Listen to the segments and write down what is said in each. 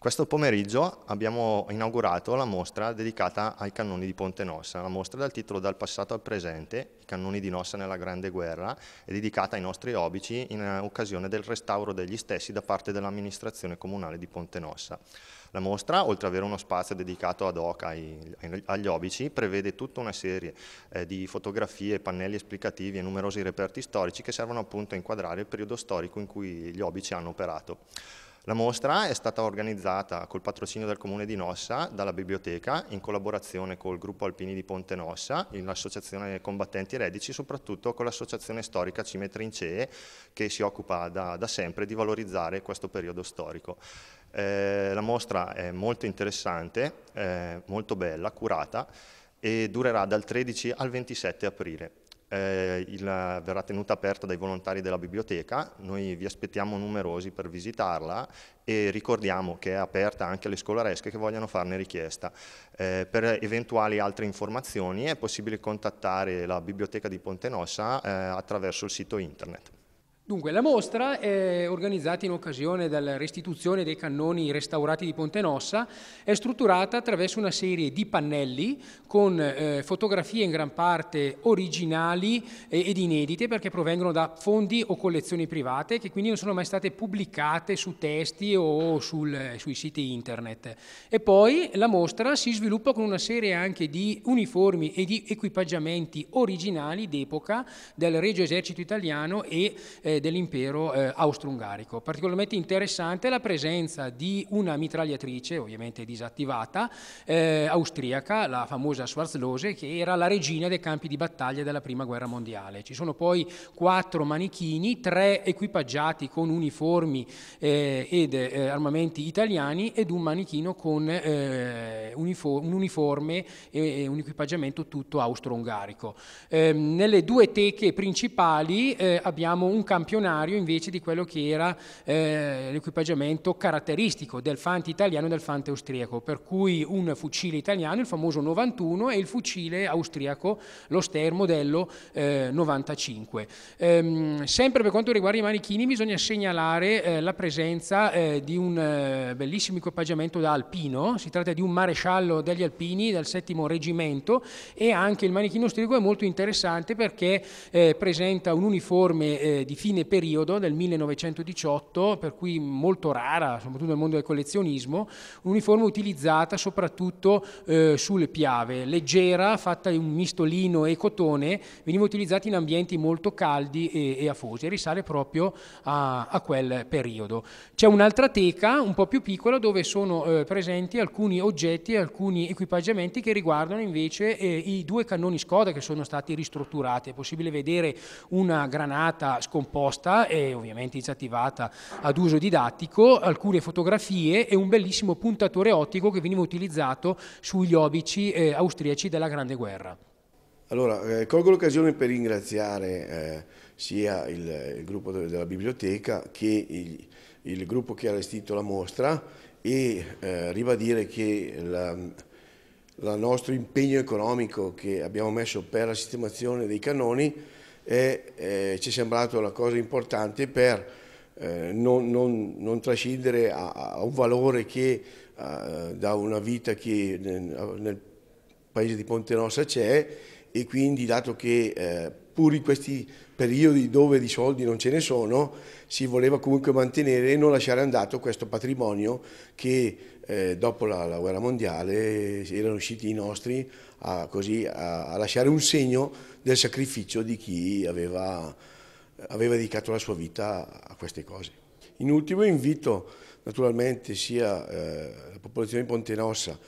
Questo pomeriggio abbiamo inaugurato la mostra dedicata ai cannoni di Ponte Nossa. La mostra dal titolo Dal passato al presente, i cannoni di Nossa nella Grande Guerra, è dedicata ai nostri obici in occasione del restauro degli stessi da parte dell'amministrazione comunale di Ponte Nossa. La mostra, oltre ad avere uno spazio dedicato ad hoc ai, agli obici, prevede tutta una serie eh, di fotografie, pannelli esplicativi e numerosi reperti storici che servono appunto a inquadrare il periodo storico in cui gli obici hanno operato. La mostra è stata organizzata col patrocinio del Comune di Nossa, dalla biblioteca, in collaborazione col gruppo Alpini di Ponte Nossa, l'associazione Combattenti Redici, soprattutto con l'associazione storica Cime Trincee, che si occupa da, da sempre di valorizzare questo periodo storico. Eh, la mostra è molto interessante, eh, molto bella, curata e durerà dal 13 al 27 aprile eh, il, verrà tenuta aperta dai volontari della biblioteca, noi vi aspettiamo numerosi per visitarla e ricordiamo che è aperta anche alle scolaresche che vogliono farne richiesta. Eh, per eventuali altre informazioni è possibile contattare la biblioteca di Ponte Nossa eh, attraverso il sito internet. Dunque, la mostra è organizzata in occasione della restituzione dei cannoni restaurati di Ponte Nossa, è strutturata attraverso una serie di pannelli con eh, fotografie in gran parte originali ed inedite perché provengono da fondi o collezioni private che quindi non sono mai state pubblicate su testi o sul, eh, sui siti internet. E poi la mostra si sviluppa con una serie anche di uniformi e di equipaggiamenti originali d'epoca del Regio Esercito Italiano e eh, dell'impero eh, austro-ungarico. Particolarmente interessante la presenza di una mitragliatrice, ovviamente disattivata, eh, austriaca, la famosa Schwarzlose, che era la regina dei campi di battaglia della Prima Guerra Mondiale. Ci sono poi quattro manichini, tre equipaggiati con uniformi eh, ed eh, armamenti italiani ed un manichino con eh, uniform, un uniforme e, e, un equipaggiamento tutto austro-ungarico. Ehm, nelle due teche principali abbiamo un campione campionario invece di quello che era eh, l'equipaggiamento caratteristico del fante italiano e del fante austriaco, per cui un fucile italiano, il famoso 91, e il fucile austriaco, lo Ster modello eh, 95. Ehm, sempre per quanto riguarda i manichini bisogna segnalare eh, la presenza eh, di un eh, bellissimo equipaggiamento da alpino, si tratta di un maresciallo degli alpini del settimo reggimento e anche il manichino austriaco è molto interessante perché eh, presenta un uniforme di fine fine periodo del 1918, per cui molto rara, soprattutto nel mondo del collezionismo, un'uniforme utilizzata soprattutto eh, sulle piave, leggera, fatta di un mistolino e cotone, veniva utilizzata in ambienti molto caldi e, e afosi e risale proprio a, a quel periodo. C'è un'altra teca, un po' più piccola, dove sono eh, presenti alcuni oggetti, alcuni equipaggiamenti che riguardano invece eh, i due cannoni Skoda che sono stati ristrutturati. È possibile vedere una granata scomposta esposta e ovviamente incentivata ad uso didattico, alcune fotografie e un bellissimo puntatore ottico che veniva utilizzato sugli obici eh, austriaci della Grande Guerra. Allora, eh, colgo l'occasione per ringraziare eh, sia il, il gruppo de della biblioteca che il, il, gruppo che ha allestito la mostra e eh, ribadire che il nostro impegno economico che abbiamo messo per la sistemazione dei cannoni e eh, ci è sembrato la cosa importante per eh, non, non, non, trascendere a, a, un valore che a, eh, da una vita che nel, nel paese di Ponte Nossa c'è e quindi dato che eh, pur in questi periodi dove di soldi non ce ne sono, si voleva comunque mantenere e non lasciare andato questo patrimonio che eh, dopo la, la, guerra mondiale erano usciti i nostri a, così, a, a lasciare un segno del sacrificio di chi aveva, aveva dedicato la sua vita a queste cose. In ultimo invito naturalmente sia eh, la popolazione di Ponte Nossa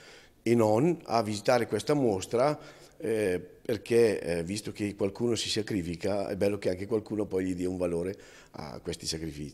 e non a visitare questa mostra eh, perché eh, visto che qualcuno si sacrifica è bello che anche qualcuno poi gli dia un valore a questi sacrifici.